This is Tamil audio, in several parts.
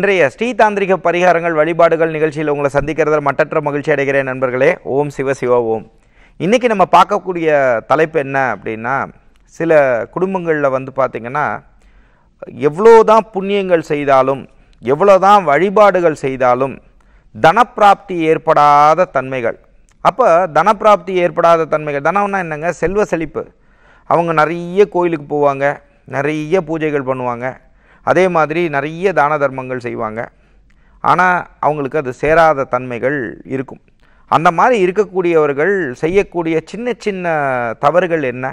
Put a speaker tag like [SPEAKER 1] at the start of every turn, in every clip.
[SPEAKER 1] இன்றைய ஸ்ரீதாந்திரிக பரிகாரங்கள் வழிபாடுகள் நிகழ்ச்சியில் உங்களை சந்திக்கிறதில் மட்டற்ற மகிழ்ச்சி அடைகிறேன் நண்பர்களே ஓம் சிவ சிவா ஓம் இன்றைக்கி நம்ம பார்க்கக்கூடிய தலைப்பு என்ன அப்படின்னா சில குடும்பங்களில் வந்து பார்த்திங்கன்னா எவ்வளோ தான் புண்ணியங்கள் செய்தாலும் எவ்வளோ தான் வழிபாடுகள் செய்தாலும் தனப்பிராப்தி ஏற்படாத தன்மைகள் அப்போ தனப்பிராப்தி ஏற்படாத தன்மைகள் தனம்னா என்னங்க செல்வ செழிப்பு அவங்க நிறைய கோயிலுக்கு போவாங்க நிறைய பூஜைகள் பண்ணுவாங்க அதே மாதிரி நிறைய தான தர்மங்கள் செய்வாங்க ஆனால் அவங்களுக்கு அது சேராத தன்மைகள் இருக்கும் அந்த மாதிரி இருக்கக்கூடியவர்கள் செய்யக்கூடிய சின்ன சின்ன தவறுகள் என்ன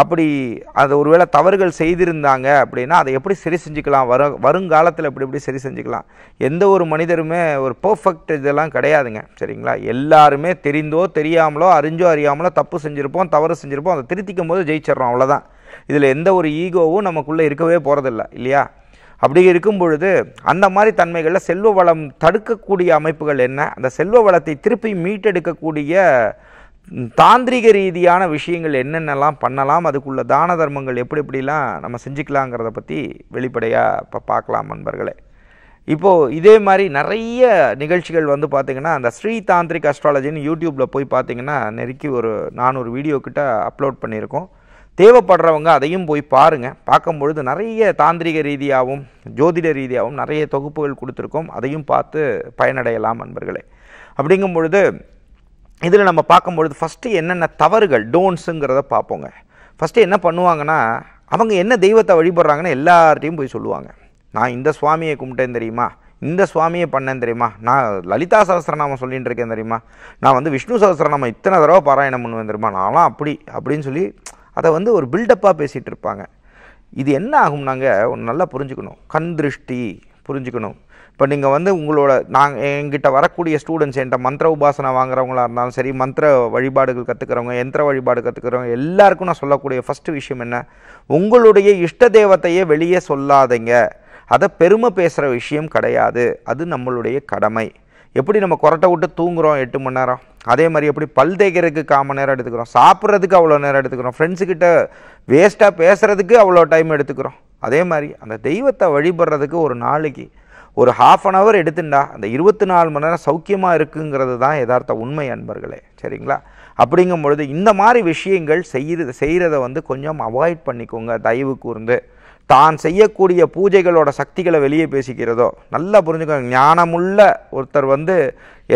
[SPEAKER 1] அப்படி அது ஒருவேளை தவறுகள் செய்திருந்தாங்க அப்படின்னா அதை எப்படி சரி செஞ்சுக்கலாம் வர வருங்காலத்தில் எப்படி எப்படி சரி செஞ்சுக்கலாம் எந்த ஒரு மனிதருமே ஒரு பர்ஃபெக்ட் இதெல்லாம் கிடையாதுங்க சரிங்களா எல்லாருமே தெரிந்தோ தெரியாமலோ அறிஞ்சோ அறியாமலோ தப்பு செஞ்சுருப்போம் தவறு செஞ்சுருப்போம் அதை திருத்திக்கும் போது ஜெயிச்சிட்றோம் அவ்வளோதான் இதில் எந்த ஒரு ஈகோவும் நமக்குள்ளே இருக்கவே போகிறதில்ல இல்லையா அப்படி இருக்கும் பொழுது அந்த மாதிரி தன்மைகளில் செல்வ வளம் தடுக்கக்கூடிய அமைப்புகள் என்ன அந்த செல்வ வளத்தை திருப்பி மீட்டெடுக்கக்கூடிய தாந்திரிக ரீதியான விஷயங்கள் என்னென்னலாம் பண்ணலாம் அதுக்குள்ள தான தர்மங்கள் எப்படி எப்படிலாம் நம்ம செஞ்சுக்கலாங்கிறத பற்றி வெளிப்படையாக இப்போ பார்க்கலாம் நண்பர்களே இப்போது இதே மாதிரி நிறைய நிகழ்ச்சிகள் வந்து பார்த்திங்கன்னா அந்த ஸ்ரீ தாந்திரிக் அஸ்ட்ராலஜின்னு யூடியூப்பில் போய் பார்த்திங்கன்னா நெருக்கி ஒரு நானூறு வீடியோ அப்லோட் பண்ணியிருக்கோம் தேவைப்படுறவங்க அதையும் போய் பாருங்கள் பார்க்கும்பொழுது நிறைய தாந்திரிக ரீதியாகவும் ஜோதிட ரீதியாகவும் நிறைய தொகுப்புகள் கொடுத்துருக்கோம் அதையும் பார்த்து பயனடையலாம் நண்பர்களே அப்படிங்கும் பொழுது இதில் நம்ம பார்க்கும்பொழுது ஃபஸ்ட்டு என்னென்ன தவறுகள் டோன்ஸுங்கிறத பார்ப்போங்க ஃபஸ்ட்டு என்ன பண்ணுவாங்கன்னா அவங்க என்ன தெய்வத்தை வழிபடுறாங்கன்னு எல்லார்ட்டையும் போய் சொல்லுவாங்க நான் இந்த சுவாமியை கும்பிட்டேன் தெரியுமா இந்த சுவாமியை பண்ணேன் தெரியுமா நான் லலிதா சகசிரநாமம் சொல்லிகிட்டு இருக்கேன் தெரியுமா நான் வந்து விஷ்ணு சகசிரநாமம் இத்தனை தடவை பாராயணம் பண்ணுவேன் தெரியுமா நான்லாம் அப்படி அப்படின்னு சொல்லி அதை வந்து ஒரு பில்டப்பாக பேசிகிட்டு இருப்பாங்க இது என்ன ஆகும் நாங்கள் நல்லா புரிஞ்சுக்கணும் கண் திருஷ்டி புரிஞ்சுக்கணும் இப்போ நீங்கள் வந்து உங்களோட நாங்கள் எங்கிட்ட வரக்கூடிய ஸ்டூடெண்ட்ஸ் என்கிட்ட மந்திர உபாசனை வாங்குறவங்களா இருந்தாலும் சரி மந்திர வழிபாடுகள் கற்றுக்கிறவங்க எந்திர வழிபாடு கற்றுக்கிறவங்க எல்லாருக்கும் நான் சொல்லக்கூடிய ஃபஸ்ட்டு விஷயம் என்ன உங்களுடைய இஷ்ட தெய்வத்தையே வெளியே சொல்லாதீங்க அதை பெருமை பேசுகிற விஷயம் கிடையாது அது நம்மளுடைய கடமை எப்படி நம்ம கொரட்டை விட்டு தூங்குகிறோம் எட்டு மணி நேரம் அதே மாதிரி எப்படி பல் தேய்க்கிறதுக்கு காம நேரம் எடுத்துக்கிறோம் சாப்பிட்றதுக்கு அவ்வளோ நேரம் எடுத்துக்கிறோம் ஃப்ரெண்ட்ஸுக்கிட்ட வேஸ்ட்டாக பேசுகிறதுக்கு அவ்வளோ டைம் எடுத்துக்கிறோம் அதே மாதிரி அந்த தெய்வத்தை வழிபடுறதுக்கு ஒரு நாளைக்கு ஒரு ஹாஃப் அன் ஹவர் எடுத்துண்டா அந்த இருபத்தி நாலு மணி நேரம் சௌக்கியமாக இருக்குங்கிறது தான் யதார்த்த உண்மை அன்பர்களே சரிங்களா அப்படிங்கும் பொழுது இந்த மாதிரி விஷயங்கள் செய்கிறது செய்கிறத வந்து கொஞ்சம் அவாய்ட் பண்ணிக்கோங்க தயவு கூர்ந்து தான் செய்யக்கூடிய பூஜைகளோட சக்திகளை வெளியே பேசிக்கிறதோ நல்லா புரிஞ்சுக்கோங்க ஞானமுள்ள ஒருத்தர் வந்து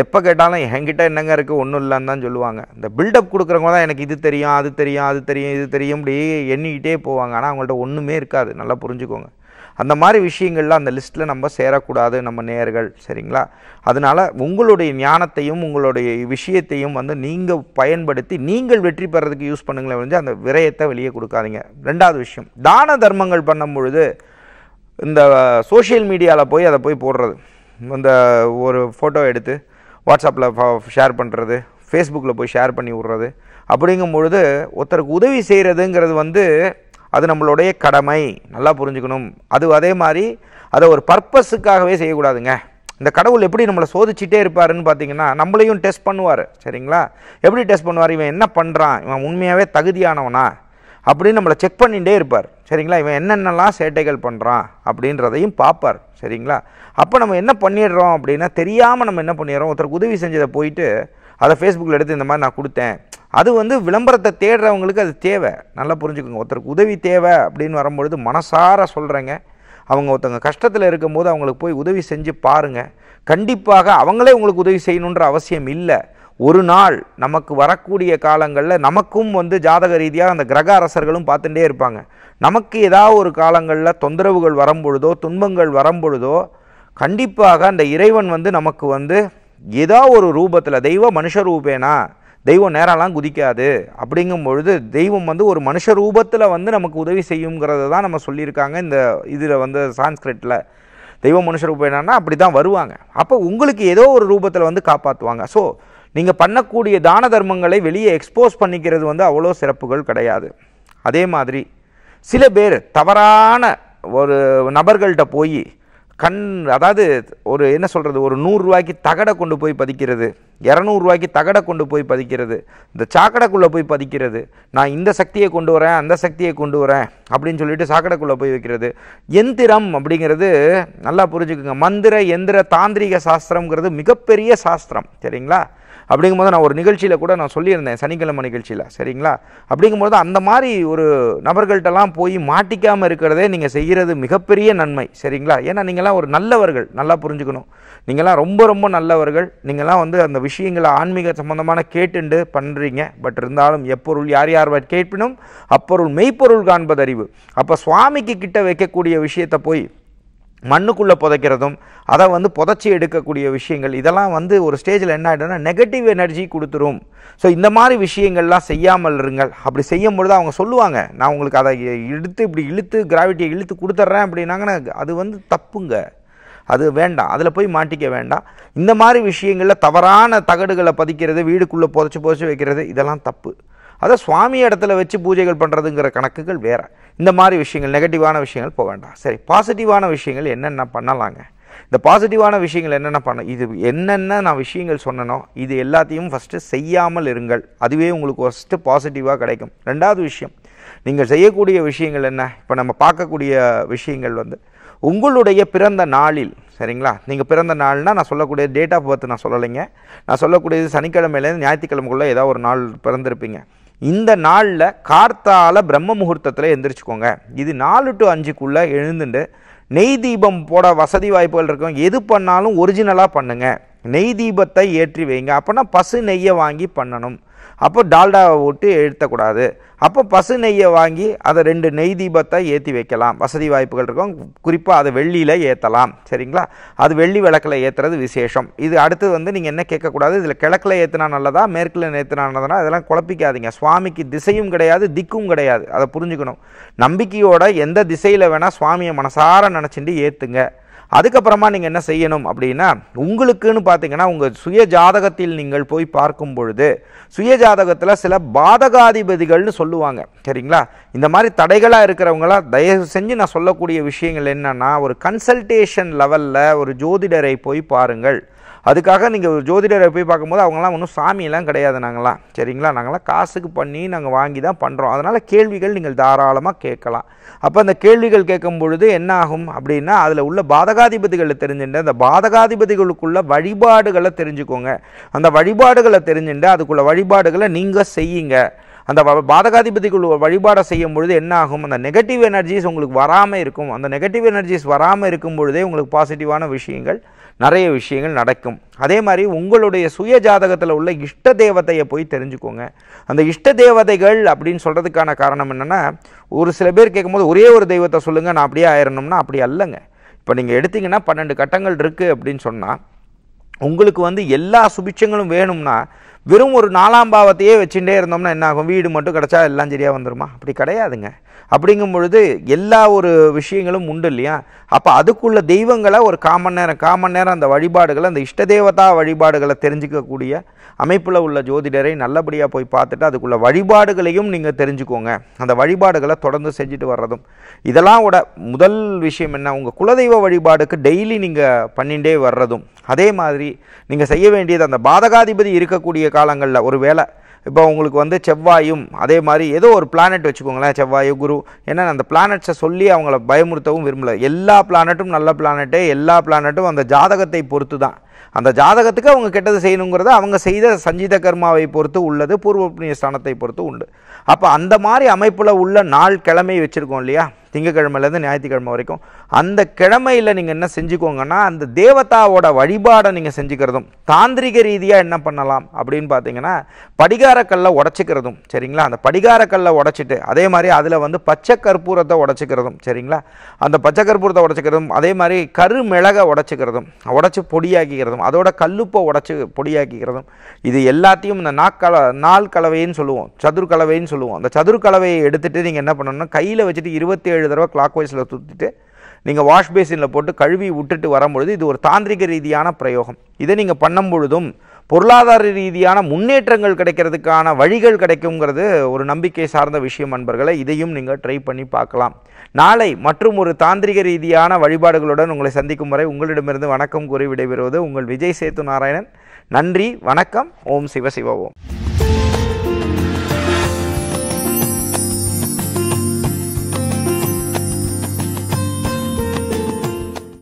[SPEAKER 1] எப்போ கேட்டாலும் என்கிட்ட என்னங்க இருக்குது ஒன்றும் இல்லைன்னு தான் சொல்லுவாங்க இந்த பில்டப் கொடுக்குறவங்க தான் எனக்கு இது தெரியும் அது தெரியும் அது தெரியும் இது தெரியும் இப்படி எண்ணிக்கிட்டே போவாங்க ஆனால் அவங்கள்ட்ட ஒன்றுமே இருக்காது நல்லா புரிஞ்சுக்கோங்க அந்த மாதிரி விஷயங்கள்லாம் அந்த லிஸ்ட்டில் நம்ம சேரக்கூடாது நம்ம நேர்கள் சரிங்களா அதனால் உங்களுடைய ஞானத்தையும் உங்களுடைய விஷயத்தையும் வந்து நீங்கள் பயன்படுத்தி நீங்கள் வெற்றி பெறதுக்கு யூஸ் பண்ணுங்களேன் வந்து அந்த விரயத்தை வெளியே கொடுக்காதீங்க ரெண்டாவது விஷயம் தான தர்மங்கள் பண்ணும் பொழுது இந்த சோஷியல் மீடியாவில் போய் அதை போய் போடுறது இந்த ஒரு ஃபோட்டோ எடுத்து வாட்ஸ்அப்பில் ஷேர் பண்ணுறது ஃபேஸ்புக்கில் போய் ஷேர் பண்ணி விட்றது அப்படிங்கும் பொழுது ஒருத்தருக்கு உதவி செய்கிறதுங்கிறது வந்து அது நம்மளுடைய கடமை நல்லா புரிஞ்சுக்கணும் அது அதே மாதிரி அதை ஒரு பர்பஸுக்காகவே செய்யக்கூடாதுங்க இந்த கடவுள் எப்படி நம்மளை சோதிச்சுட்டே இருப்பாருன்னு பார்த்தீங்கன்னா நம்மளையும் டெஸ்ட் பண்ணுவார் சரிங்களா எப்படி டெஸ்ட் பண்ணுவார் இவன் என்ன பண்ணுறான் இவன் உண்மையாகவே தகுதியானவனா அப்படின்னு நம்மளை செக் பண்ணிகிட்டே இருப்பார் சரிங்களா இவன் என்னென்னலாம் சேட்டைகள் பண்ணுறான் அப்படின்றதையும் பார்ப்பார் சரிங்களா அப்போ நம்ம என்ன பண்ணிடுறோம் அப்படின்னா தெரியாமல் நம்ம என்ன பண்ணிடுறோம் ஒருத்தருக்கு உதவி செஞ்சதை போயிட்டு அதை ஃபேஸ்புக்கில் எடுத்து இந்த மாதிரி நான் கொடுத்தேன் அது வந்து விளம்பரத்தை தேடுறவங்களுக்கு அது தேவை நல்லா புரிஞ்சுக்கோங்க ஒருத்தருக்கு உதவி தேவை அப்படின்னு வரும்பொழுது மனசார சொல்கிறேங்க அவங்க ஒருத்தவங்க கஷ்டத்தில் இருக்கும்போது அவங்களுக்கு போய் உதவி செஞ்சு பாருங்கள் கண்டிப்பாக அவங்களே உங்களுக்கு உதவி செய்யணுன்ற அவசியம் இல்லை ஒரு நாள் நமக்கு வரக்கூடிய காலங்களில் நமக்கும் வந்து ஜாதக ரீதியாக அந்த கிரக அரசர்களும் பார்த்துட்டே இருப்பாங்க நமக்கு ஏதாவது ஒரு காலங்களில் தொந்தரவுகள் வரும்பொழுதோ துன்பங்கள் வரும்பொழுதோ கண்டிப்பாக அந்த இறைவன் வந்து நமக்கு வந்து ஏதோ ஒரு ரூபத்தில் தெய்வம் மனுஷ ரூபேனா தெய்வம் நேரம்லாம் குதிக்காது அப்படிங்கும் பொழுது தெய்வம் வந்து ஒரு மனுஷ ரூபத்தில் வந்து நமக்கு உதவி செய்யுங்கிறத தான் நம்ம சொல்லியிருக்காங்க இந்த இதில் வந்து சான்ஸ்கிரிட்டில் தெய்வம் மனுஷ ரூபேனா அப்படி தான் வருவாங்க அப்போ உங்களுக்கு ஏதோ ஒரு ரூபத்தில் வந்து காப்பாற்றுவாங்க ஸோ நீங்கள் பண்ணக்கூடிய தான தர்மங்களை வெளியே எக்ஸ்போஸ் பண்ணிக்கிறது வந்து அவ்வளோ சிறப்புகள் கிடையாது அதே மாதிரி சில பேர் தவறான ஒரு நபர்கள்ட்ட போய் கண் அதாவது ஒரு என்ன சொல்கிறது ஒரு நூறுரூவாய்க்கு தகடை கொண்டு போய் பதிக்கிறது இரநூறுவாய்க்கு தகடை கொண்டு போய் பதிக்கிறது இந்த சாக்கடைக்குள்ளே போய் பதிக்கிறது நான் இந்த சக்தியை கொண்டு வரேன் அந்த சக்தியை கொண்டு வரேன் அப்படின்னு சொல்லிட்டு சாக்கடைக்குள்ளே போய் வைக்கிறது எந்திரம் அப்படிங்கிறது நல்லா புரிஞ்சுக்குங்க மந்திர எந்திர தாந்திரிக சாஸ்திரங்கிறது மிகப்பெரிய சாஸ்திரம் சரிங்களா அப்படிங்கும்போது நான் ஒரு நிகழ்ச்சியில் கூட நான் சொல்லியிருந்தேன் சனிக்கிழமை நிகழ்ச்சியில் சரிங்களா அப்படிங்கும்போது அந்த மாதிரி ஒரு நபர்கள்ட்டெல்லாம் போய் மாட்டிக்காமல் இருக்கிறதே நீங்கள் செய்கிறது மிகப்பெரிய நன்மை சரிங்களா ஏன்னா நீங்களாம் ஒரு நல்லவர்கள் நல்லா புரிஞ்சுக்கணும் நீங்களாம் ரொம்ப ரொம்ப நல்லவர்கள் நீங்களாம் வந்து அந்த விஷயங்களை ஆன்மீக சம்மந்தமான கேட்டுண்டு பண்ணுறீங்க பட் இருந்தாலும் எப்பொருள் யார் யார் கேட்பினும் அப்பொருள் மெய்ப்பொருள் காண்பதறிவு அப்போ சுவாமிக்கு கிட்ட வைக்கக்கூடிய விஷயத்தை போய் மண்ணுக்குள்ளே புதைக்கிறதும் அதை வந்து புதைச்சி எடுக்கக்கூடிய விஷயங்கள் இதெல்லாம் வந்து ஒரு ஸ்டேஜில் என்ன ஆகிடும்னா நெகட்டிவ் எனர்ஜி கொடுத்துரும் ஸோ இந்த மாதிரி விஷயங்கள்லாம் செய்யாமல் இருங்கள் அப்படி செய்யும் பொழுது அவங்க சொல்லுவாங்க நான் உங்களுக்கு அதை இழுத்து இப்படி இழுத்து கிராவிட்டியை இழுத்து கொடுத்துட்றேன் அப்படின்னாங்கன்னா அது வந்து தப்புங்க அது வேண்டாம் அதில் போய் மாட்டிக்க வேண்டாம் இந்த மாதிரி விஷயங்களில் தவறான தகடுகளை பதிக்கிறது வீடுக்குள்ளே புதைச்சி புதைச்சி வைக்கிறது இதெல்லாம் தப்பு அதை சுவாமி இடத்துல வச்சு பூஜைகள் பண்ணுறதுங்கிற கணக்குகள் வேறு இந்த மாதிரி விஷயங்கள் நெகட்டிவான விஷயங்கள் போக வேண்டாம் சரி பாசிட்டிவான விஷயங்கள் என்னென்ன பண்ணலாங்க இந்த பாசிட்டிவான விஷயங்கள் என்னென்ன பண்ண இது என்னென்ன நான் விஷயங்கள் சொன்னனோ இது எல்லாத்தையும் ஃபஸ்ட்டு செய்யாமல் இருங்கள் அதுவே உங்களுக்கு ஃபஸ்ட்டு பாசிட்டிவாக கிடைக்கும் ரெண்டாவது விஷயம் நீங்கள் செய்யக்கூடிய விஷயங்கள் என்ன இப்போ நம்ம பார்க்கக்கூடிய விஷயங்கள் வந்து உங்களுடைய பிறந்த நாளில் சரிங்களா நீங்கள் பிறந்த நாள்னால் நான் சொல்லக்கூடிய டேட் ஆஃப் பர்த் நான் சொல்லலைங்க நான் சொல்லக்கூடியது சனிக்கிழமையிலேருந்து ஞாயிற்றுக்கிழமைக்குள்ளே ஏதாவது ஒரு நாள் பிறந்திருப்பீங்க இந்த நாளில் கார்த்தால பிரம்ம முகூர்த்தத்தில் எழுந்திரிச்சிக்கோங்க இது நாலு டு அஞ்சுக்குள்ளே எழுந்துட்டு நெய் தீபம் போட வசதி வாய்ப்புகள் இருக்கும் எது பண்ணாலும் ஒரிஜினலாக பண்ணுங்கள் நெய் தீபத்தை ஏற்றி வைங்க அப்போனா பசு நெய்யை வாங்கி பண்ணணும் அப்போ டால்டாவை விட்டு எழுத்தக்கூடாது அப்போ பசு நெய்யை வாங்கி அதை ரெண்டு நெய் தீபத்தை ஏற்றி வைக்கலாம் வசதி வாய்ப்புகள் இருக்கும் குறிப்பாக அதை வெள்ளியில் ஏற்றலாம் சரிங்களா அது வெள்ளி விளக்கில் ஏற்றுறது விசேஷம் இது அடுத்து வந்து நீங்கள் என்ன கேட்கக்கூடாது இதில் கிழக்கில் ஏற்றினா நல்லதா மேற்கில் ஏற்றினா நல்லதுனா இதெல்லாம் குழப்பிக்காதீங்க சுவாமிக்கு திசையும் கிடையாது திக்கும் கிடையாது அதை புரிஞ்சுக்கணும் நம்பிக்கையோட எந்த திசையில் வேணால் சுவாமியை மனசார நினச்சிட்டு ஏற்றுங்க அதுக்கப்புறமா நீங்கள் என்ன செய்யணும் அப்படின்னா உங்களுக்குன்னு பார்த்தீங்கன்னா உங்கள் சுய ஜாதகத்தில் நீங்கள் போய் பார்க்கும் பொழுது சுய ஜாதகத்தில் சில பாதகாதிபதிகள்னு சொல்லுவாங்க சரிங்களா இந்த மாதிரி தடைகளாக இருக்கிறவங்களாம் தயவு செஞ்சு நான் சொல்லக்கூடிய விஷயங்கள் என்னென்னா ஒரு கன்சல்டேஷன் லெவலில் ஒரு ஜோதிடரை போய் பாருங்கள் அதுக்காக நீங்கள் ஒரு ஜோதிடரை போய் பார்க்கும்போது அவங்களாம் ஒன்றும் சாமியெல்லாம் கிடையாது நாங்களாம் சரிங்களா நாங்களாம் காசுக்கு பண்ணி நாங்கள் வாங்கி தான் பண்ணுறோம் அதனால் கேள்விகள் நீங்கள் தாராளமாக கேட்கலாம் அப்போ அந்த கேள்விகள் கேட்கும் பொழுது என்ன ஆகும் அப்படின்னா அதில் உள்ள பாதகாதிபதிகளை தெரிஞ்சுட்டு அந்த பாதகாதிபதிகளுக்குள்ள வழிபாடுகளை தெரிஞ்சுக்கோங்க அந்த வழிபாடுகளை தெரிஞ்சுட்டு அதுக்குள்ள வழிபாடுகளை நீங்கள் செய்யுங்க அந்த பாதகாதிபதிகள் வழிபாடை செய்யும் பொழுது என்ன ஆகும் அந்த நெகட்டிவ் எனர்ஜிஸ் உங்களுக்கு வராமல் இருக்கும் அந்த நெகட்டிவ் எனர்ஜிஸ் வராமல் இருக்கும் பொழுதே உங்களுக்கு பாசிட்டிவான விஷயங்கள் நிறைய விஷயங்கள் நடக்கும் அதே மாதிரி உங்களுடைய சுய ஜாதகத்தில் உள்ள இஷ்ட தேவதையை போய் தெரிஞ்சுக்கோங்க அந்த இஷ்ட தேவதைகள் அப்படின்னு சொல்கிறதுக்கான காரணம் என்னென்னா ஒரு சில பேர் கேட்கும்போது ஒரே ஒரு தெய்வத்தை சொல்லுங்கள் நான் அப்படியே ஆயிரணும்னா அப்படி அல்லங்க இப்போ நீங்கள் எடுத்திங்கன்னா பன்னெண்டு கட்டங்கள் இருக்குது அப்படின்னு சொன்னால் உங்களுக்கு வந்து எல்லா சுபிட்சங்களும் வேணும்னா வெறும் ஒரு நாலாம் பாவத்தையே வச்சுட்டே இருந்தோம்னா என்ன ஆகும் வீடு மட்டும் கிடச்சா எல்லாம் சரியாக வந்துடுமா அப்படி கிடையாதுங்க அப்படிங்கும் பொழுது எல்லா ஒரு விஷயங்களும் உண்டு இல்லையா அப்போ அதுக்குள்ள தெய்வங்களை ஒரு காமன் நேரம் காமன் நேரம் அந்த வழிபாடுகளை அந்த இஷ்ட தேவதா வழிபாடுகளை தெரிஞ்சுக்கக்கூடிய அமைப்பில் உள்ள ஜோதிடரை நல்லபடியாக போய் பார்த்துட்டு அதுக்குள்ள வழிபாடுகளையும் நீங்கள் தெரிஞ்சுக்கோங்க அந்த வழிபாடுகளை தொடர்ந்து செஞ்சுட்டு வர்றதும் இதெல்லாம் விட முதல் விஷயம் என்ன உங்கள் குலதெய்வ வழிபாடுக்கு டெய்லி நீங்கள் பண்ணிகிட்டே வர்றதும் அதே மாதிரி நீங்கள் செய்ய வேண்டியது அந்த பாதகாதிபதி இருக்கக்கூடிய காலங்களில் ஒரு வேலை இப்போ உங்களுக்கு வந்து செவ்வாயும் அதே மாதிரி ஏதோ ஒரு பிளானட் வச்சுக்கோங்களேன் செவ்வாயு குரு ஏன்னா அந்த பிளானட்ஸை சொல்லி அவங்கள பயமுறுத்தவும் விரும்பலை எல்லா பிளானட்டும் நல்ல பிளானட்டே எல்லா பிளானட்டும் அந்த ஜாதகத்தை பொறுத்து தான் அந்த ஜாதகத்துக்கு அவங்க கெட்டது செய்யணுங்கிறது அவங்க செய்த சஞ்சித கர்மாவை பொறுத்து உள்ளது பூர்வ புண்ணிய ஸ்தானத்தை பொறுத்து உண்டு அப்போ அந்த மாதிரி அமைப்பில் உள்ள நாள் கிழமை வச்சுருக்கோம் இல்லையா திங்கக்கிழமையிலேருந்து ஞாயிற்றுக்கிழமை வரைக்கும் அந்த கிழமையில் நீங்கள் என்ன செஞ்சுக்கோங்கன்னா அந்த தேவதாவோட வழிபாடை நீங்கள் செஞ்சுக்கிறதும் தாந்திரிக ரீதியாக என்ன பண்ணலாம் அப்படின்னு பார்த்தீங்கன்னா படிகாரக்கல்லை உடச்சிக்கிறதும் சரிங்களா அந்த படிகாரக்கல்லை உடச்சிட்டு அதே மாதிரி அதில் வந்து பச்சை கற்பூரத்தை உடச்சிக்கிறதும் சரிங்களா அந்த பச்சை கற்பூரத்தை உடச்சிக்கிறதும் அதே மாதிரி கருமிளகை உடச்சிக்கிறதும் உடச்சி பொடியாக்கிக்கிறதும் உடைக்கிறதும் அதோட கல்லுப்பை உடச்சி பொடியாக்கிக்கிறதும் இது எல்லாத்தையும் இந்த நாக்கல நாள் கலவைன்னு சொல்லுவோம் சதுர் கலவைன்னு சொல்லுவோம் அந்த சதுர் கலவையை எடுத்துகிட்டு நீங்கள் என்ன பண்ணணும்னா கையில் வச்சுட்டு இருபத்தி ஏழு தடவை கிளாக் வைஸில் சுற்றிட்டு நீங்கள் வாஷ் பேசினில் போட்டு கழுவி விட்டுட்டு வரும்பொழுது இது ஒரு தாந்திரிக ரீதியான பிரயோகம் இதை நீங்கள் பண்ணும் பொழுதும் பொருளாதார ரீதியான முன்னேற்றங்கள் கிடைக்கிறதுக்கான வழிகள் கிடைக்குங்கிறது ஒரு நம்பிக்கை சார்ந்த விஷயம் அன்பர்களை இதையும் நீங்கள் ட்ரை பண்ணி பார்க்கலாம் நாளை மற்றும் ஒரு தாந்திரிக ரீதியான வழிபாடுகளுடன் உங்களை சந்திக்கும் வரை உங்களிடமிருந்து வணக்கம் கூறி விடைபெறுவது உங்கள் விஜய் சேத்து நாராயணன் நன்றி வணக்கம் ஓம் சிவ சிவ ஓம்